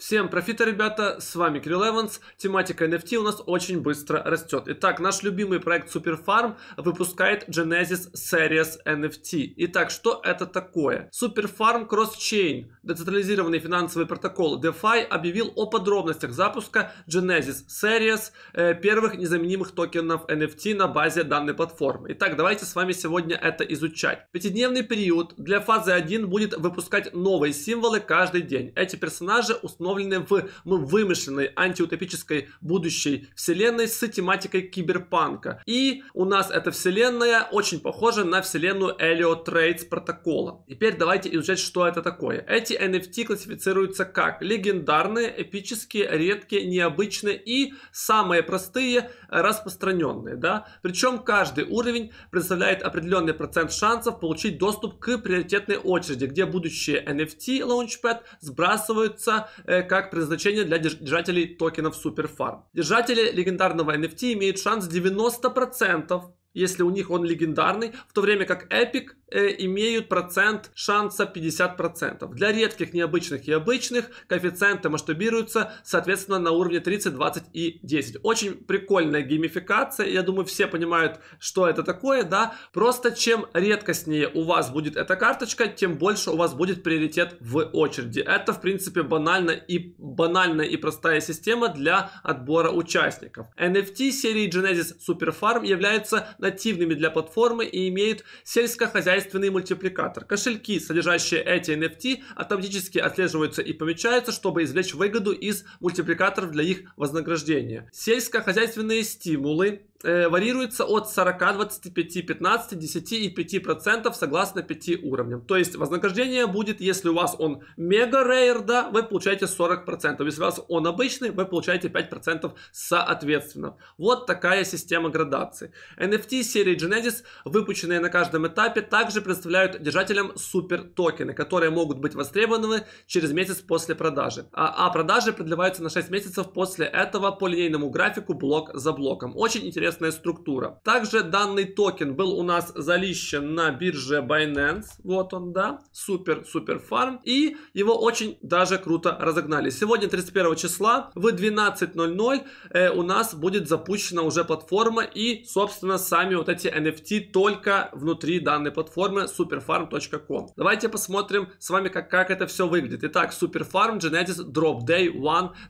Всем профита, ребята, с вами Кирилл Эванс. Тематика NFT у нас очень быстро растет. Итак, наш любимый проект Superfarm выпускает Genesis Series NFT. Итак, что это такое? Superfarm Cross-Chain, децентрализированный финансовый протокол DeFi, объявил о подробностях запуска Genesis Series э, первых незаменимых токенов NFT на базе данной платформы. Итак, давайте с вами сегодня это изучать. Пятидневный период для фазы 1 будет выпускать новые символы каждый день. Эти персонажи установлены установлены в ну, вымышленной антиутопической будущей вселенной с тематикой киберпанка. И у нас эта вселенная очень похожа на вселенную Elliot Trades протокола. Теперь давайте изучать, что это такое. Эти NFT классифицируются как легендарные, эпические, редкие, необычные и самые простые распространенные. Да? Причем каждый уровень представляет определенный процент шансов получить доступ к приоритетной очереди, где будущие NFT Launchpad сбрасываются э, как предназначение для держателей токенов Superfarm. Держатели легендарного NFT имеют шанс 90% если у них он легендарный, в то время как Epic э, имеют процент шанса 50%. Для редких, необычных и обычных коэффициенты масштабируются, соответственно, на уровне 30, 20 и 10. Очень прикольная геймификация, я думаю, все понимают, что это такое, да. Просто чем редкостнее у вас будет эта карточка, тем больше у вас будет приоритет в очереди. Это, в принципе, банально и, банальная и простая система для отбора участников. NFT серии Genesis Super Farm является нативными для платформы и имеют сельскохозяйственный мультипликатор. Кошельки, содержащие эти NFT, автоматически отслеживаются и помечаются, чтобы извлечь выгоду из мультипликаторов для их вознаграждения. Сельскохозяйственные стимулы э, варьируется от 40, 25, 15, 10 и 5 процентов согласно 5 уровням. То есть вознаграждение будет, если у вас он мега рейер, да, вы получаете 40 процентов. Если у вас он обычный, вы получаете 5 процентов соответственно. Вот такая система градации. NFT серии Genesis, выпущенные на каждом этапе, также представляют держателям супер токены, которые могут быть востребованы через месяц после продажи. А, а продажи продлеваются на 6 месяцев после этого по линейному графику блок за блоком. Очень интересно местная структура. Также данный токен был у нас залищен на бирже Binance. Вот он, да. Супер, супер фарм. И его очень даже круто разогнали. Сегодня 31 числа в 12.00 э, у нас будет запущена уже платформа и, собственно, сами вот эти NFT только внутри данной платформы superfarm.com. Давайте посмотрим с вами, как, как это все выглядит. Итак, Superfarm Genesis Drop Day 1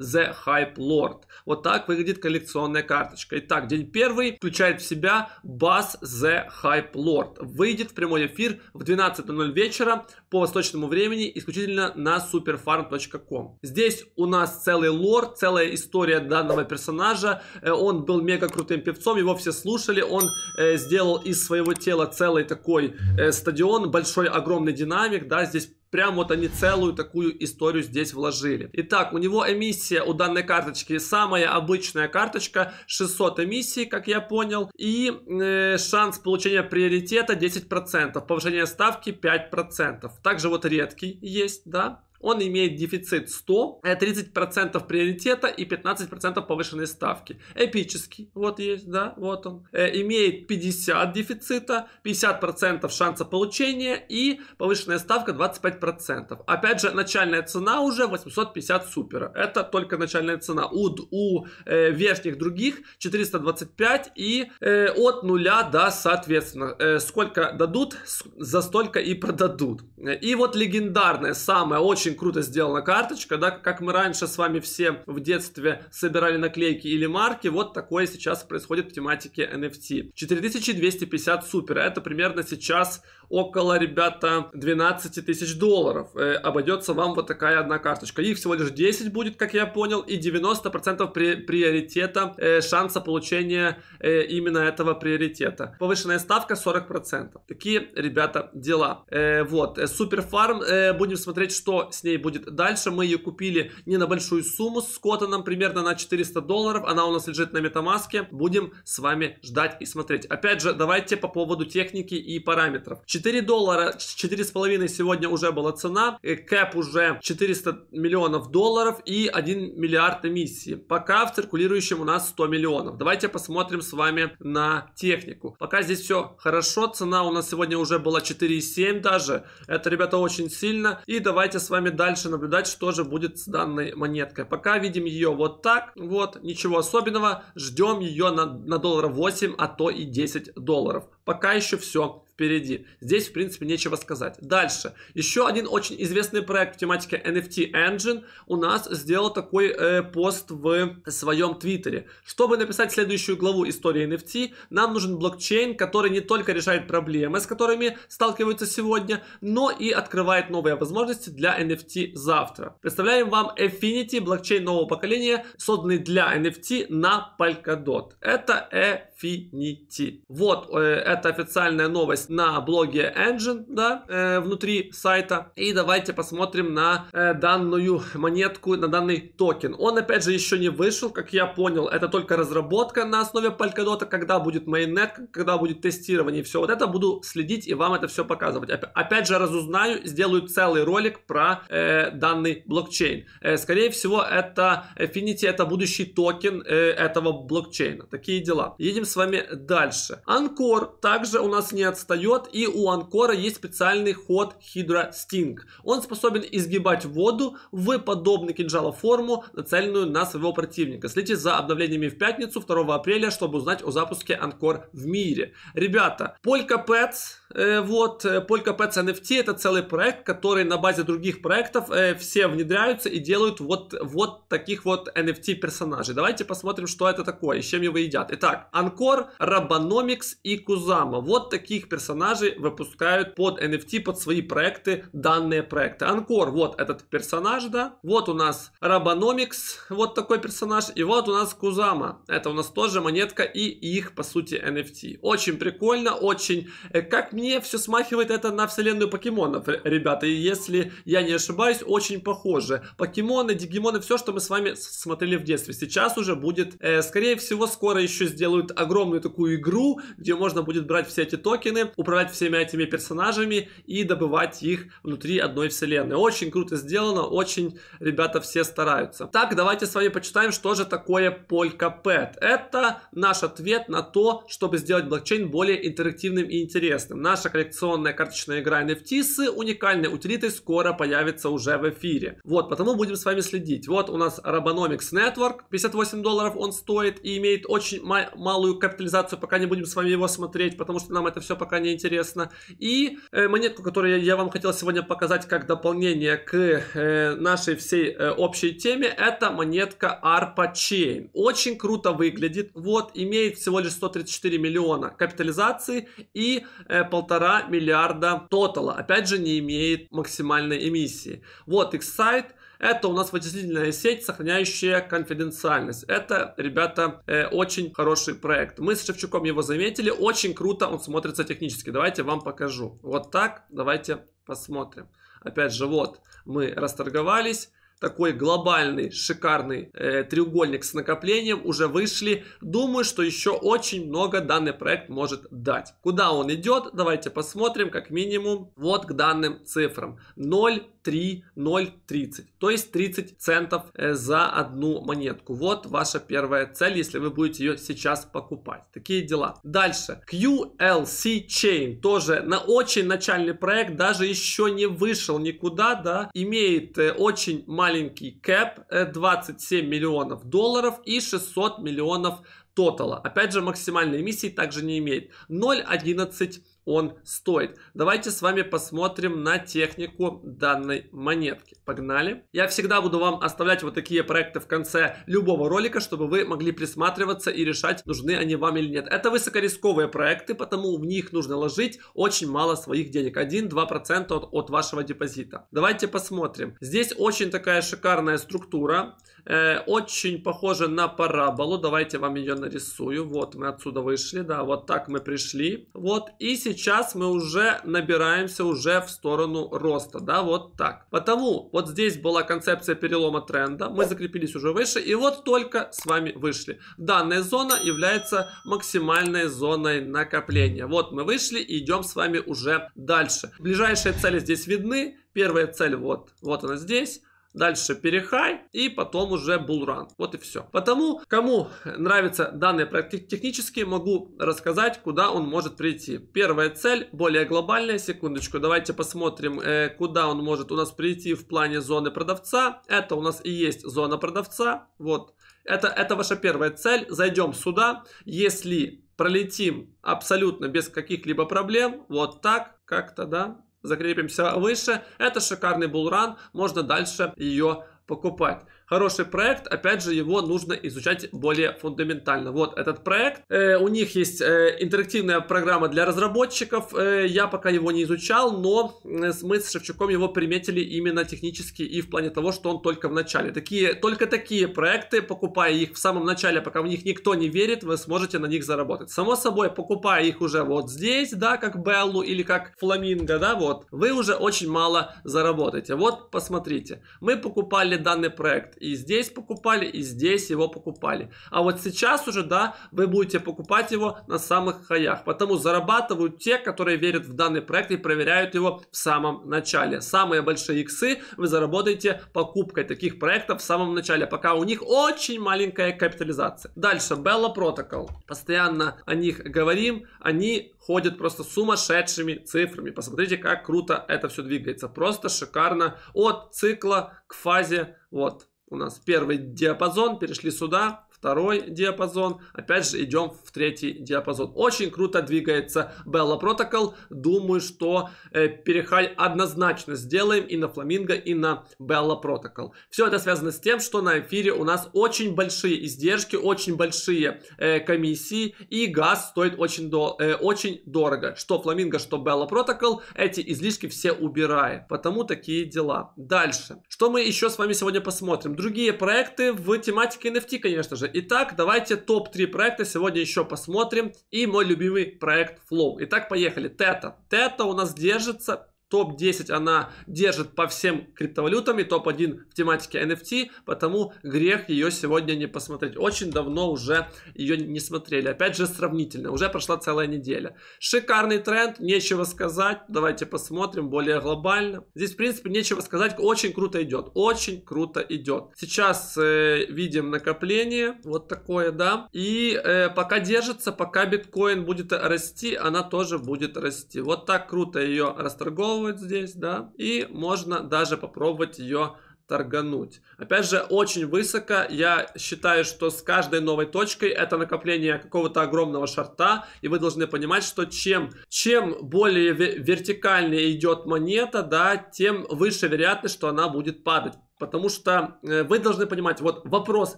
The Hype Lord. Вот так выглядит коллекционная карточка. Итак, день 1 Первый включает в себя Bass The Hype Lord. Выйдет в прямой эфир в 12.00 вечера по восточному времени исключительно на superfarm.com. Здесь у нас целый лор, целая история данного персонажа. Э, он был мега крутым певцом, его все слушали. Он э, сделал из своего тела целый такой э, стадион, большой огромный динамик, да, здесь Прям вот они целую такую историю здесь вложили. Итак, у него эмиссия у данной карточки самая обычная карточка, 600 эмиссий, как я понял, и э, шанс получения приоритета 10%, повышение ставки 5%. Также вот редкий есть, да, он имеет дефицит 100, 30% э, приоритета и 15% повышенной ставки. Эпический, вот есть, да, вот он. Э, имеет 50 дефицита, 50% шанса получения и повышенная ставка 25%. Опять же, начальная цена уже 850 супера. Это только начальная цена. У, у э, верхних других 425 и э, от нуля до, соответственно, э, сколько дадут, за столько и продадут. И вот легендарная, самая очень очень круто сделана карточка, да, как мы раньше с вами все в детстве собирали наклейки или марки, вот такое сейчас происходит в тематике NFT. 4250 супер, а это примерно сейчас около, ребята, 12 тысяч долларов. Э, Обойдется вам вот такая одна карточка. Их всего лишь 10 будет, как я понял, и 90% при, приоритета э, шанса получения э, именно этого приоритета. Повышенная ставка 40%. Такие, ребята, дела. Э, вот, э, Суперфарм, э, будем смотреть, что с ней будет дальше. Мы ее купили не на большую сумму с Коттоном, примерно на 400 долларов. Она у нас лежит на метамаске. Будем с вами ждать и смотреть. Опять же, давайте по поводу техники и параметров. 4 доллара, 4,5 сегодня уже была цена, э, кэп уже 400 миллионов долларов и 1 миллиард эмиссии. Пока в циркулирующем у нас 100 миллионов. Давайте посмотрим с вами на технику. Пока здесь все хорошо, цена у нас сегодня уже была 4,7 даже. Это, ребята, очень сильно. И давайте с вами дальше наблюдать, что же будет с данной монеткой. Пока видим ее вот так, вот, ничего особенного. Ждем ее на, на доллар 8, а то и 10 долларов. Пока еще все впереди. Здесь, в принципе, нечего сказать. Дальше. Еще один очень известный проект в тематике NFT Engine у нас сделал такой э, пост в своем твиттере. Чтобы написать следующую главу истории NFT, нам нужен блокчейн, который не только решает проблемы, с которыми сталкиваются сегодня, но и открывает новые возможности для NFT завтра. Представляем вам Affinity, блокчейн нового поколения, созданный для NFT на Polkadot. Это Affinity. Вот, э, это официальная новость на блоге Engine, да, э, внутри сайта. И давайте посмотрим на э, данную монетку, на данный токен. Он, опять же, еще не вышел, как я понял. Это только разработка на основе Polkadot, когда будет mainnet, когда будет тестирование и все вот это. Буду следить и вам это все показывать. Опять же, разузнаю, сделаю целый ролик про э, данный блокчейн. Э, скорее всего, это Finity, это будущий токен э, этого блокчейна. Такие дела. Едем с вами дальше. Анкор также у нас не отстает плывет, и у Анкора есть специальный ход Hydra Sting. Он способен изгибать воду в подобный кинжала форму, нацеленную на своего противника. Следите за обновлениями в пятницу, 2 апреля, чтобы узнать о запуске Анкор в мире. Ребята, Полька Пэтс, э, вот, э, Полька Пэтс NFT это целый проект, который на базе других проектов э, все внедряются и делают вот, вот таких вот NFT персонажей. Давайте посмотрим, что это такое и с чем его едят. Итак, Анкор, Рабаномикс и Кузама. Вот таких персонажей персонажи выпускают под NFT, под свои проекты, данные проекты. Анкор, вот этот персонаж, да. Вот у нас Рабономикс, вот такой персонаж. И вот у нас Кузама. Это у нас тоже монетка и их, по сути, NFT. Очень прикольно, очень... Э, как мне все смахивает это на вселенную покемонов, ребята. И если я не ошибаюсь, очень похоже. Покемоны, дигимоны, все, что мы с вами смотрели в детстве. Сейчас уже будет, э, скорее всего, скоро еще сделают огромную такую игру, где можно будет брать все эти токены, управлять всеми этими персонажами и добывать их внутри одной вселенной. Очень круто сделано, очень ребята все стараются. Так, давайте с вами почитаем, что же такое PolkaPet. Это наш ответ на то, чтобы сделать блокчейн более интерактивным и интересным. Наша коллекционная карточная игра NFT с уникальной утилитой скоро появится уже в эфире. Вот, потому будем с вами следить. Вот у нас Robonomics Network, 58 долларов он стоит и имеет очень малую капитализацию, пока не будем с вами его смотреть, потому что нам это все пока крайне интересно. И э, монетку, которую я вам хотел сегодня показать как дополнение к э, нашей всей э, общей теме, это монетка ARPA Chain. Очень круто выглядит. Вот, имеет всего лишь 134 миллиона капитализации и э, полтора миллиарда тотала. Опять же, не имеет максимальной эмиссии. Вот, X-Site это у нас вычислительная сеть, сохраняющая конфиденциальность. Это, ребята, э, очень хороший проект. Мы с Шевчуком его заметили. Очень круто он смотрится технически. Давайте вам покажу. Вот так. Давайте посмотрим. Опять же, вот мы расторговались такой глобальный, шикарный э, треугольник с накоплением уже вышли. Думаю, что еще очень много данный проект может дать. Куда он идет? Давайте посмотрим, как минимум, вот к данным цифрам. 0,3, 0,30. То есть 30 центов э, за одну монетку. Вот ваша первая цель, если вы будете ее сейчас покупать. Такие дела. Дальше. QLC Chain. Тоже на очень начальный проект, даже еще не вышел никуда, да. Имеет э, очень маленький маленький кэп, 27 э, миллионов долларов и 600 миллионов тотала. Опять же, максимальной эмиссии также не имеет. 0,11 он стоит. Давайте с вами посмотрим на технику данной монетки. Погнали. Я всегда буду вам оставлять вот такие проекты в конце любого ролика, чтобы вы могли присматриваться и решать, нужны они вам или нет. Это высокорисковые проекты, потому в них нужно ложить очень мало своих денег. 1-2% от, от вашего депозита. Давайте посмотрим. Здесь очень такая шикарная структура. Э, очень похожа на параболу. Давайте вам ее нарисую. Вот мы отсюда вышли. Да, вот так мы пришли. Вот. И сейчас мы уже набираемся уже в сторону роста. Да, вот так. Потому вот здесь была концепция перелома тренда. Мы закрепились уже выше. И вот только с вами вышли. Данная зона является максимальной зоной накопления. Вот мы вышли и идем с вами уже дальше. Ближайшие цели здесь видны. Первая цель вот, вот она здесь дальше перехай и потом уже булран. Вот и все. Потому, кому нравится данный проект технически, могу рассказать, куда он может прийти. Первая цель, более глобальная, секундочку, давайте посмотрим, э, куда он может у нас прийти в плане зоны продавца. Это у нас и есть зона продавца, вот. Это, это ваша первая цель. Зайдем сюда. Если пролетим абсолютно без каких-либо проблем, вот так, как-то, да, закрепимся выше. Это шикарный булран, можно дальше ее покупать хороший проект, опять же, его нужно изучать более фундаментально. Вот этот проект, э, у них есть э, интерактивная программа для разработчиков, э, я пока его не изучал, но э, мы с Шевчуком его приметили именно технически и в плане того, что он только в начале. Такие, только такие проекты, покупая их в самом начале, пока в них никто не верит, вы сможете на них заработать. Само собой, покупая их уже вот здесь, да, как Беллу или как Фламинго, да, вот, вы уже очень мало заработаете. Вот, посмотрите, мы покупали данный проект, и здесь покупали, и здесь его покупали. А вот сейчас уже, да, вы будете покупать его на самых хаях. Потому зарабатывают те, которые верят в данный проект и проверяют его в самом начале. Самые большие иксы вы заработаете покупкой таких проектов в самом начале, пока у них очень маленькая капитализация. Дальше, Bella Protocol. Постоянно о них говорим. Они ходят просто сумасшедшими цифрами. Посмотрите, как круто это все двигается. Просто шикарно. От цикла к фазе. Вот у нас первый диапазон. Перешли сюда второй диапазон. Опять же, идем в третий диапазон. Очень круто двигается Белла Протокол. Думаю, что э, перехай однозначно сделаем и на Фламинго, и на Белла Протокол. Все это связано с тем, что на эфире у нас очень большие издержки, очень большие э, комиссии, и газ стоит очень, до, э, очень дорого. Что Фламинго, что Белла Протокол, эти излишки все убирает. Потому такие дела. Дальше. Что мы еще с вами сегодня посмотрим? Другие проекты в тематике NFT, конечно же. Итак, давайте топ-3 проекта сегодня еще посмотрим. И мой любимый проект Flow. Итак, поехали. Тета. Тета у нас держится топ-10 она держит по всем криптовалютам и топ-1 в тематике NFT, потому грех ее сегодня не посмотреть. Очень давно уже ее не смотрели. Опять же, сравнительно. Уже прошла целая неделя. Шикарный тренд, нечего сказать. Давайте посмотрим более глобально. Здесь, в принципе, нечего сказать. Очень круто идет. Очень круто идет. Сейчас э, видим накопление. Вот такое, да. И э, пока держится, пока биткоин будет расти, она тоже будет расти. Вот так круто ее расторговывать реализовывать здесь, да, и можно даже попробовать ее торгануть. Опять же, очень высоко. Я считаю, что с каждой новой точкой это накопление какого-то огромного шарта. И вы должны понимать, что чем, чем более вертикально идет монета, да, тем выше вероятность, что она будет падать. Потому что э, вы должны понимать, вот вопрос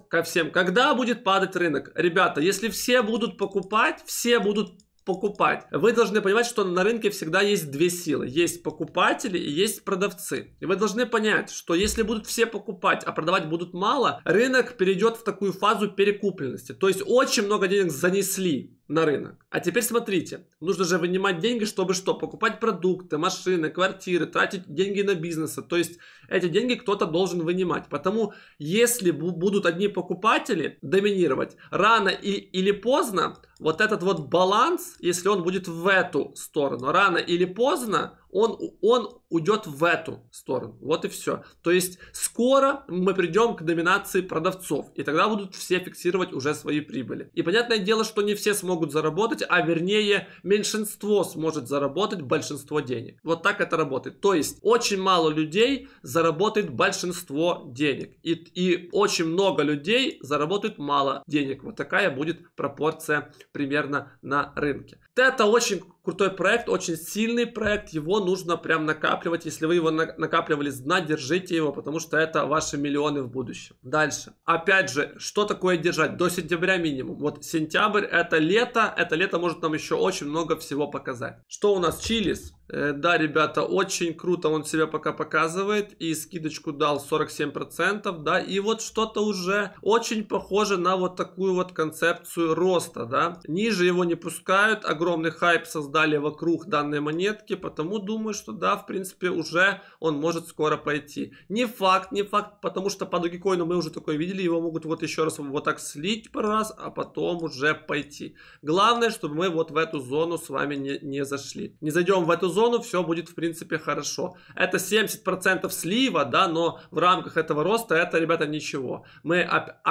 ко всем, когда будет падать рынок? Ребята, если все будут покупать, все будут покупать. Вы должны понимать, что на рынке всегда есть две силы. Есть покупатели и есть продавцы. И вы должны понять, что если будут все покупать, а продавать будут мало, рынок перейдет в такую фазу перекупленности. То есть очень много денег занесли на рынок. А теперь смотрите, нужно же вынимать деньги, чтобы что? Покупать продукты, машины, квартиры, тратить деньги на бизнес. То есть эти деньги кто-то должен вынимать. Потому если будут одни покупатели доминировать, рано и, или поздно вот этот вот баланс, если он будет в эту сторону, рано или поздно он, он уйдет в эту сторону. Вот и все. То есть скоро мы придем к номинации продавцов, и тогда будут все фиксировать уже свои прибыли. И понятное дело, что не все смогут заработать, а вернее меньшинство сможет заработать большинство денег. Вот так это работает. То есть очень мало людей заработает большинство денег, и, и очень много людей заработает мало денег. Вот такая будет пропорция примерно на рынке это очень крутой проект, очень сильный проект, его нужно прям накапливать. Если вы его накапливали с держите его, потому что это ваши миллионы в будущем. Дальше. Опять же, что такое держать? До сентября минимум. Вот сентябрь это лето, это лето может нам еще очень много всего показать. Что у нас? Чилис. Э, да, ребята, очень круто он себя пока показывает. И скидочку дал 47%, да. И вот что-то уже очень похоже на вот такую вот концепцию роста, да. Ниже его не пускают. Огромный хайп создали вокруг данной монетки. Потому думаю, что да, в принципе, уже он может скоро пойти. Не факт, не факт. Потому что по Dogecoin мы уже такое видели. Его могут вот еще раз вот так слить пару раз, а потом уже пойти. Главное, чтобы мы вот в эту зону с вами не, не зашли. Не зайдем в эту зону зону, все будет, в принципе, хорошо. Это 70% слива, да, но в рамках этого роста это, ребята, ничего. Мы,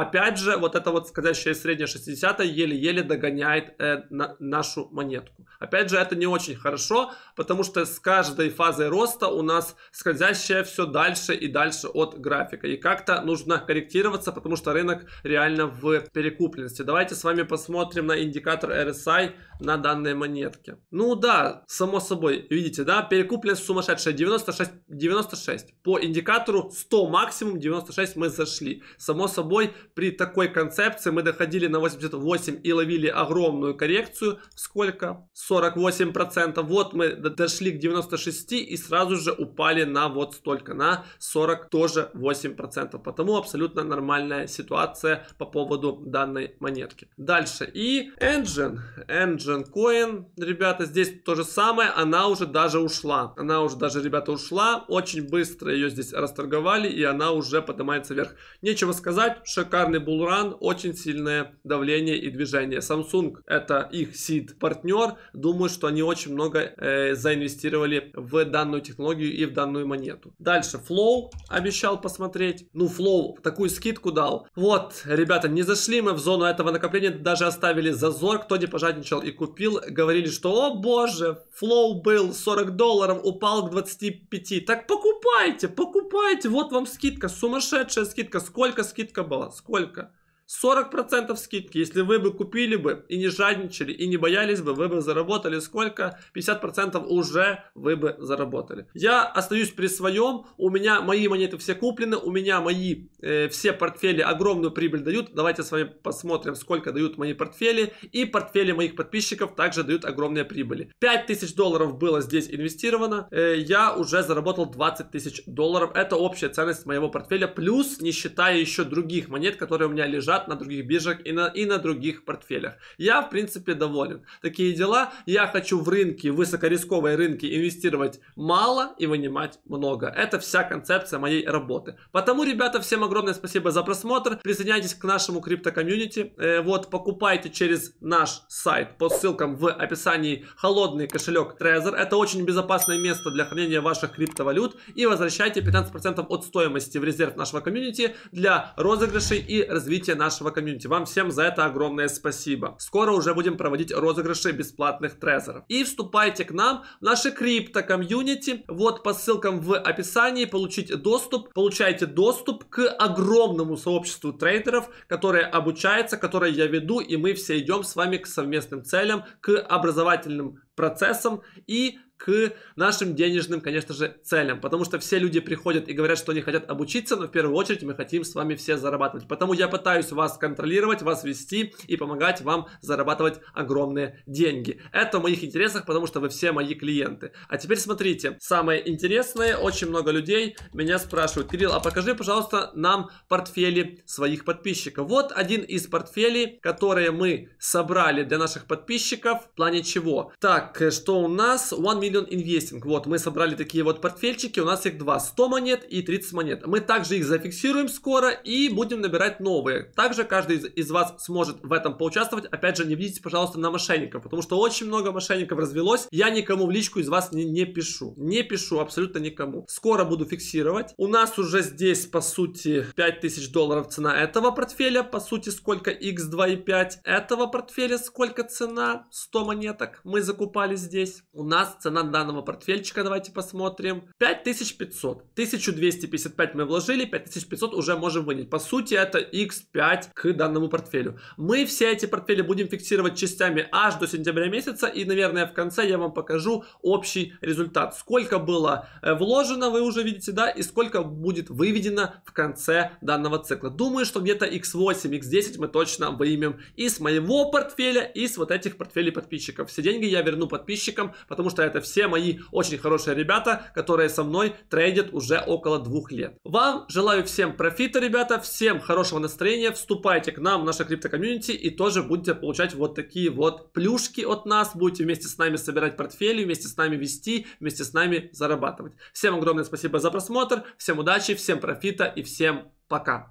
опять же, вот это вот скользящая средняя 60 еле-еле догоняет э, на, нашу монетку. Опять же, это не очень хорошо, потому что с каждой фазой роста у нас скользящая все дальше и дальше от графика. И как-то нужно корректироваться, потому что рынок реально в перекупленности. Давайте с вами посмотрим на индикатор RSI на данной монетке. Ну да, само собой, видите, да, перекупленность сумасшедшая, 96, 96. По индикатору 100 максимум, 96 мы зашли. Само собой, при такой концепции мы доходили на 88 и ловили огромную коррекцию. Сколько? 48%. Вот мы дошли к 96 и сразу же упали на вот столько, на 40 тоже 8%. Потому абсолютно нормальная ситуация по поводу данной монетки. Дальше. И Engine. Engine Coin, ребята, здесь то же самое. Она уже даже ушла. Она уже даже, ребята, ушла. Очень быстро ее здесь расторговали, и она уже поднимается вверх. Нечего сказать, шикарный булран, очень сильное давление и движение. Samsung это их сид-партнер. Думаю, что они очень много э, заинвестировали в данную технологию и в данную монету. Дальше, Flow обещал посмотреть. Ну, Flow такую скидку дал. Вот, ребята, не зашли мы в зону этого накопления, даже оставили зазор. Кто не пожадничал и купил, говорили, что, о боже, Flow был стоил 40 долларов, упал к 25. Так покупайте, покупайте, вот вам скидка, сумасшедшая скидка. Сколько скидка была? Сколько? 40% скидки. Если вы бы купили бы и не жадничали, и не боялись бы, вы бы заработали сколько? 50% уже вы бы заработали. Я остаюсь при своем. У меня мои монеты все куплены. У меня мои э, все портфели огромную прибыль дают. Давайте с вами посмотрим, сколько дают мои портфели. И портфели моих подписчиков также дают огромные прибыли. 5000 долларов было здесь инвестировано. Э, я уже заработал 20 тысяч долларов. Это общая ценность моего портфеля. Плюс, не считая еще других монет, которые у меня лежат ребят на других биржах и на, и на других портфелях. Я, в принципе, доволен. Такие дела. Я хочу в рынке, высокорисковые рынки инвестировать мало и вынимать много. Это вся концепция моей работы. Потому, ребята, всем огромное спасибо за просмотр. Присоединяйтесь к нашему крипто-комьюнити. Э, вот, покупайте через наш сайт по ссылкам в описании холодный кошелек Trezor. Это очень безопасное место для хранения ваших криптовалют. И возвращайте 15% от стоимости в резерв нашего комьюнити для розыгрышей и развития нашего нашего комьюнити. Вам всем за это огромное спасибо. Скоро уже будем проводить розыгрыши бесплатных трезеров. И вступайте к нам в наши крипто-комьюнити. Вот по ссылкам в описании получить доступ. Получайте доступ к огромному сообществу трейдеров, которые обучаются, которые я веду, и мы все идем с вами к совместным целям, к образовательным процессам и к нашим денежным, конечно же, целям. Потому что все люди приходят и говорят, что они хотят обучиться, но в первую очередь мы хотим с вами все зарабатывать. Поэтому я пытаюсь вас контролировать, вас вести и помогать вам зарабатывать огромные деньги. Это в моих интересах, потому что вы все мои клиенты. А теперь смотрите, самое интересное, очень много людей меня спрашивают, Кирилл, а покажи, пожалуйста, нам портфели своих подписчиков. Вот один из портфелей, которые мы собрали для наших подписчиков в плане чего. Так, э, что у нас? One миллион инвестинг Вот, мы собрали такие вот портфельчики, у нас их два, 100 монет и 30 монет. Мы также их зафиксируем скоро и будем набирать новые. Также каждый из, из вас сможет в этом поучаствовать. Опять же, не видите, пожалуйста, на мошенников, потому что очень много мошенников развелось. Я никому в личку из вас не, не пишу. Не пишу абсолютно никому. Скоро буду фиксировать. У нас уже здесь, по сути, 5000 долларов цена этого портфеля. По сути, сколько x2,5 и этого портфеля, сколько цена? 100 монеток мы закупали здесь. У нас цена цена данного портфельчика, давайте посмотрим. 5500. 1255 мы вложили, 5500 уже можем вынять. По сути, это x5 к данному портфелю. Мы все эти портфели будем фиксировать частями аж до сентября месяца. И, наверное, в конце я вам покажу общий результат. Сколько было э, вложено, вы уже видите, да, и сколько будет выведено в конце данного цикла. Думаю, что где-то x8, x10 мы точно выимем из моего портфеля, и с вот этих портфелей подписчиков. Все деньги я верну подписчикам, потому что это все все мои очень хорошие ребята, которые со мной трейдят уже около двух лет. Вам желаю всем профита, ребята, всем хорошего настроения, вступайте к нам в наше крипто-комьюнити и тоже будете получать вот такие вот плюшки от нас, будете вместе с нами собирать портфели, вместе с нами вести, вместе с нами зарабатывать. Всем огромное спасибо за просмотр, всем удачи, всем профита и всем пока!